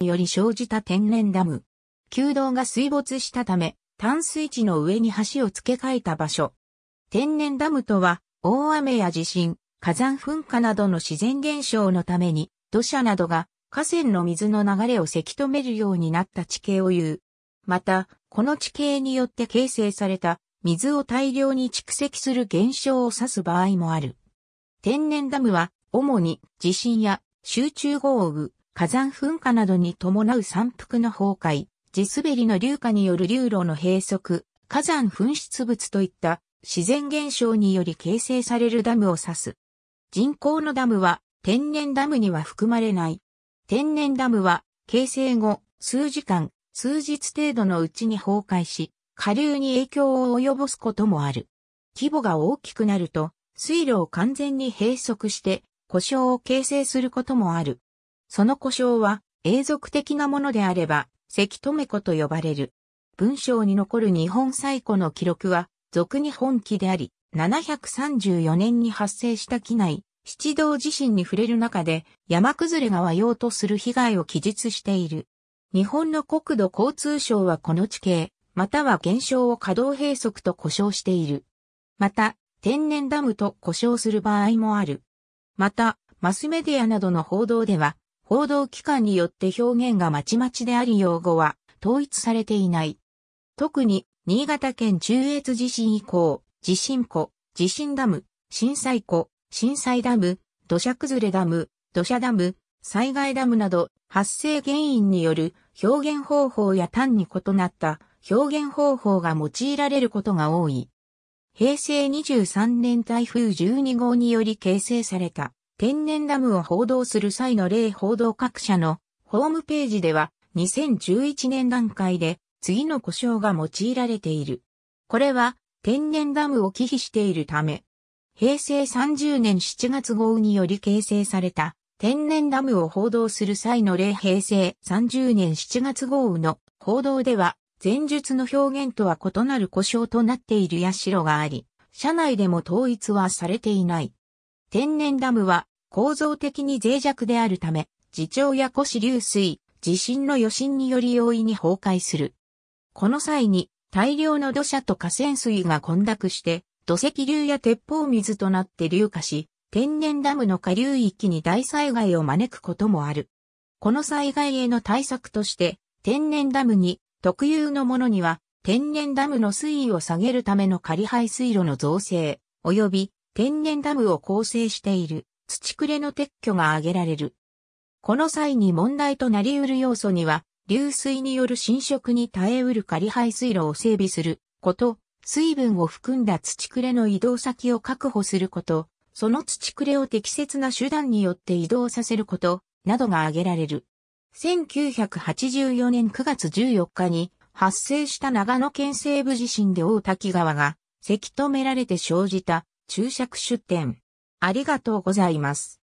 により生じた天然ダム。旧道が水没したため、淡水地の上に橋を付け替えた場所。天然ダムとは、大雨や地震、火山噴火などの自然現象のために、土砂などが河川の水の流れをせき止めるようになった地形を言う。また、この地形によって形成された水を大量に蓄積する現象を指す場合もある。天然ダムは、主に地震や集中豪雨、火山噴火などに伴う山腹の崩壊、地滑りの流下による流路の閉塞、火山噴出物といった自然現象により形成されるダムを指す。人工のダムは天然ダムには含まれない。天然ダムは形成後数時間、数日程度のうちに崩壊し、下流に影響を及ぼすこともある。規模が大きくなると、水路を完全に閉塞して、故障を形成することもある。その故障は永続的なものであれば、関留子と呼ばれる。文章に残る日本最古の記録は、俗日本記であり、734年に発生した機内、七道地震に触れる中で、山崩れが和用とする被害を記述している。日本の国土交通省はこの地形、または現象を稼働閉塞と呼称している。また、天然ダムと呼称する場合もある。また、マスメディアなどの報道では、報道機関によって表現がまちまちであり用語は統一されていない。特に、新潟県中越地震以降、地震湖、地震ダム、震災湖、震災ダム、土砂崩れダム、土砂ダム、災害ダムなど発生原因による表現方法や単に異なった表現方法が用いられることが多い。平成23年台風12号により形成された天然ダムを報道する際の例報道各社のホームページでは2011年段階で次の故障が用いられている。これは天然ダムを忌避しているため、平成30年7月豪雨により形成された天然ダムを報道する際の例平成30年7月豪雨の報道では前述の表現とは異なる故障となっている社があり、社内でも統一はされていない。天然ダムは構造的に脆弱であるため、自潮や古市流水、地震の余震により容易に崩壊する。この際に大量の土砂と河川水が混濁して、土石流や鉄砲水となって流下し、天然ダムの下流域に大災害を招くこともある。この災害への対策として、天然ダムに特有のものには、天然ダムの水位を下げるための仮排水路の造成、及び天然ダムを構成している土くれの撤去が挙げられる。この際に問題となり得る要素には、流水による浸食に耐え得る仮排水路を整備すること、水分を含んだ土くれの移動先を確保すること、その土くれを適切な手段によって移動させること、などが挙げられる。1984年9月14日に発生した長野県西部地震で大滝川がせき止められて生じた注釈出典。ありがとうございます。